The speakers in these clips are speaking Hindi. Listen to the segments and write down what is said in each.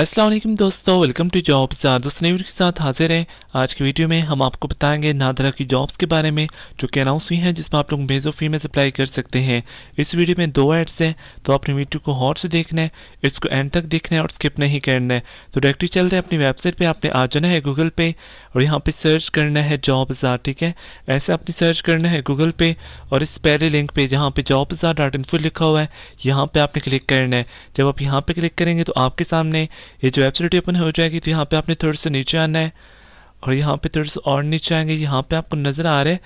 असलम दोस्तों वेलकम टू जॉब्स दोस्तों न्यू के साथ हाजिर हैं आज की वीडियो में हम आपको बताएंगे नादरा की जॉब्स के बारे में जो कि अनाउंस हुई हैं जिसमें आप लोग मेजो फी में अप्लाई कर सकते हैं इस वीडियो में दो एड्स हैं तो आपने वीडियो को हॉट से देखना है इसको एंड तक देखना है और स्किप नहीं करना है तो डायरेक्टली रहे हैं अपनी वेबसाइट पर आपने आ जाना है गूगल पे और यहाँ पर सर्च करना है जॉब ठीक है ऐसे आपने सर्च करना है गूगल पे और इस पहले लिंक पर जहाँ पर जॉब लिखा हुआ है यहाँ पर आपने क्लिक करना है जब आप यहाँ पर क्लिक करेंगे तो आपके सामने ये जो एब्सोल्यूट ओपन हो जाएगी तो यहाँ पे आपने थोड़े से नीचे आना है और यहाँ पे थोड़े से और नीचे आएंगे यहाँ पे आपको नज़र आ रहा है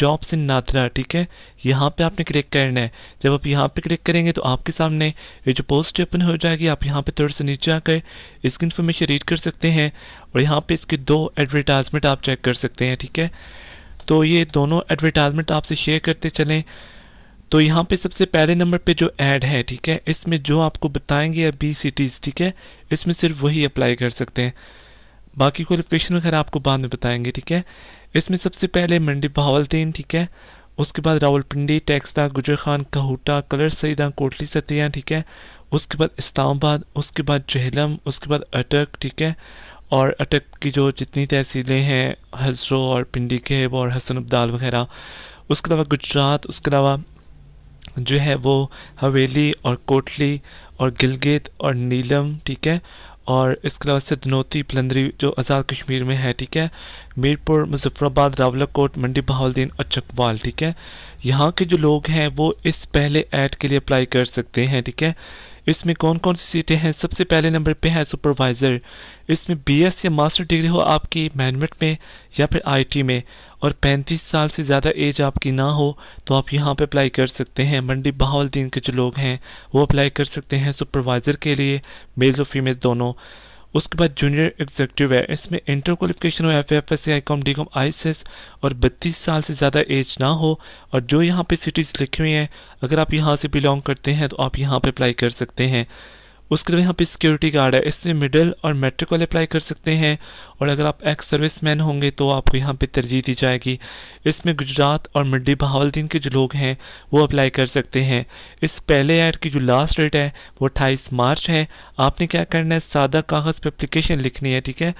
जॉब्स इन नाथरा ठीक है यहाँ पे आपने क्लिक करना है जब आप यहाँ पे क्लिक करेंगे तो आपके सामने ये जो पोस्ट ओपन हो जाएगी आप यहाँ पे थोड़े से नीचे आकर इसकी इन्फॉर्मेशन रीड कर सकते हैं और यहाँ पे इसके दो एडवर्टाइजमेंट आप चेक कर सकते हैं ठीक है तो ये दोनों एडवर्टाइजमेंट आपसे शेयर करते चलें तो यहाँ पे सबसे पहले नंबर पे जो ऐड है ठीक है इसमें जो आपको बताएंगे अभी सिटीज़ ठीक है इसमें सिर्फ वही अप्लाई कर सकते हैं बाकी क्वालिफिकेशन वगैरह आपको बाद में बताएंगे ठीक है इसमें सबसे पहले मंडी बहावलद्दीन ठीक है उसके बाद रावलपिंडी टैक्सटा गुजर खान कहूटा कलर सईदा कोटली सतिया ठीक है उसके बाद इस्लामाबाद उसके बाद जहलम उसके बाद अटक ठीक है और अटक की जो जितनी तहसीलें हैं हजरो और पिंडी खेब और हसन अब्दाल वगैरह उसके अलावा गुजरात उसके अलावा जो है वो हवेली और कोटली और गिलगित और नीलम ठीक है और इसके अलावा सिद्धनौती पलंदरी जो आज़ाद कश्मीर में है ठीक है मीरपुर मुजफ्फराबाद रावलाकोट मंडी बहाउद्दीन और चकवाल ठीक है यहाँ के जो लोग हैं वो इस पहले ऐड के लिए अप्लाई कर सकते हैं ठीक है इसमें कौन कौन सी सीटें हैं सबसे पहले नंबर पे है सुपरवाइज़र इसमें बीएस या मास्टर डिग्री हो आपकी मैनेजमेंट में या फिर आईटी में और 35 साल से ज़्यादा एज आपकी ना हो तो आप यहाँ पे अप्लाई कर सकते हैं मंडी बहावलद्दीन के जो लोग हैं वो अप्लाई कर सकते हैं सुपरवाइज़र के लिए मेल्स और फीमेल दोनों उसके बाद जूनियर एग्जीक्यूटिव है इसमें इंटर क्वालिफिकेशन हो F F S I com D com I S और बत्तीस साल से ज़्यादा एज ना हो और जो यहाँ पे सिटीज़ लिखी हुई हैं अगर आप यहाँ से बिलोंग करते हैं तो आप यहाँ पे अप्लाई कर सकते हैं उसके लिए यहाँ पे सिक्योरिटी गार्ड है इससे मिडिल और मेट्रिक वाले अप्लाई कर सकते हैं और अगर आप एक्स सर्विस मैन होंगे तो आपको यहाँ पे तरजीह दी जाएगी इसमें गुजरात और मिड्डी बहावलदीन के जो लोग हैं वो अप्लाई कर सकते हैं इस पहले एड की जो लास्ट डेट है वो अट्ठाईस मार्च है आपने क्या करना है सादा कागज़ पर अप्लीकेशन लिखनी है ठीक है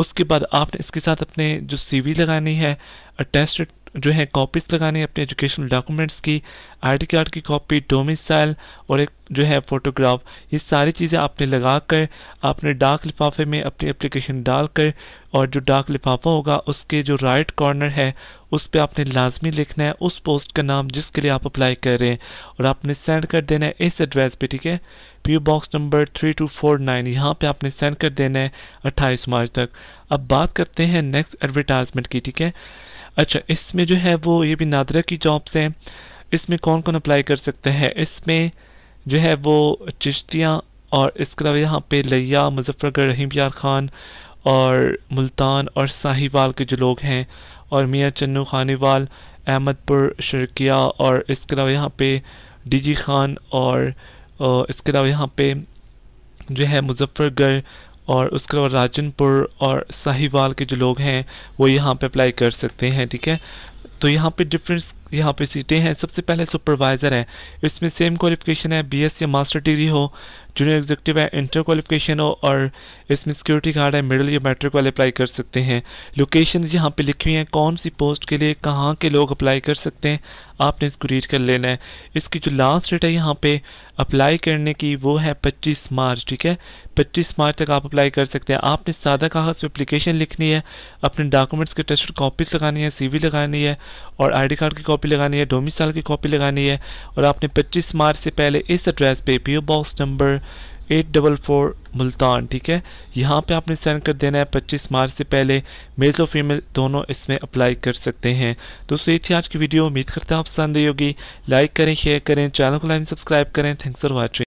उसके बाद आपने इसके साथ अपने जो सी लगानी है अटेस्टेड जो है कॉपीज़ लगानी है अपने एजुकेशनल डॉक्यूमेंट्स की आईडी कार्ड की कॉपी डोमिसाइल और एक जो है फ़ोटोग्राफ ये सारी चीज़ें आपने लगा कर आपने डाक लिफाफे में अपनी एप्लीकेशन डालकर और जो डाक लिफाफा होगा उसके जो राइट कॉर्नर है उस पर आपने लाजमी लिखना है उस पोस्ट का नाम जिसके लिए आप अप्लाई कर रहे हैं और आपने सेंड कर देना है इस एड्रेस पे ठीक है P box number three two four nine यहाँ पर आपने सेंड कर देना है अट्ठाईस मार्च तक अब बात करते हैं नेक्स्ट एडवर्टाइजमेंट की ठीक है अच्छा इसमें जो है वो ये भी नादरा की जॉब्स हैं इसमें कौन कौन अप्लाई कर सकते हैं इसमें जो है वो चिश्तियाँ और इसके अलावा यहाँ पे लिया मुजफ्फरगढ़ रहीम यार ख़ान और मुल्तान और साहिवाल के जो लोग हैं और मियाँ चन्नू खानीवाल अहमदपुर शर्किया और इसके अलावा यहाँ पे डीजी खान और इसके अलावा यहाँ पे जो है मुजफ्फरगढ़ और उसके अलावा राजनपुर और साहिवाल के जो लोग हैं वो यहाँ पे अप्लाई कर सकते हैं ठीक है तो यहाँ पे डिफरेंस यहाँ पे सीटें हैं सबसे पहले सुपरवाइज़र है इसमें सेम क्वालिफिकेशन है बीएस या मास्टर डिग्री हो जूनियर एग्जीक्यूटिव है इंटर क्वालिफिकेशन हो और इसमें सिक्योरिटी गार्ड है मिडिल या मैट्रिक वाले अप्लाई कर सकते हैं लोकेशन यहाँ पे लिखी हुई हैं कौन सी पोस्ट के लिए कहाँ के लोग अप्लाई कर सकते हैं आपने इसको रीड कर लेना है इसकी जो लास्ट डेट है यहाँ पे अप्लाई करने की वो है 25 मार्च ठीक है 25 मार्च तक आप अप्लाई कर सकते हैं आपने सादा कागज़ पे अप्लीकेशन लिखनी है अपने डॉक्यूमेंट्स के टेस्ट कॉपीज़ लगानी है सीवी लगानी है और आईडी कार्ड की कॉपी लगानी है डोमिसाइल की कॉपी लगानी है और आपने 25 मार्च से पहले इस एड्रेस पे P box number eight double four Multan ठीक है यहाँ पे आपने सेंड कर देना है पच्चीस मार्च से पहले मेल्स और फीमेल दोनों इसमें अप्लाई कर सकते हैं दोस्तों ये थी आज की वीडियो उम्मीद करते हैं आप पसंद आई होगी लाइक करें शेयर करें चैनल को लाइन सब्सक्राइब करें थैंक्स फॉर वॉचिंग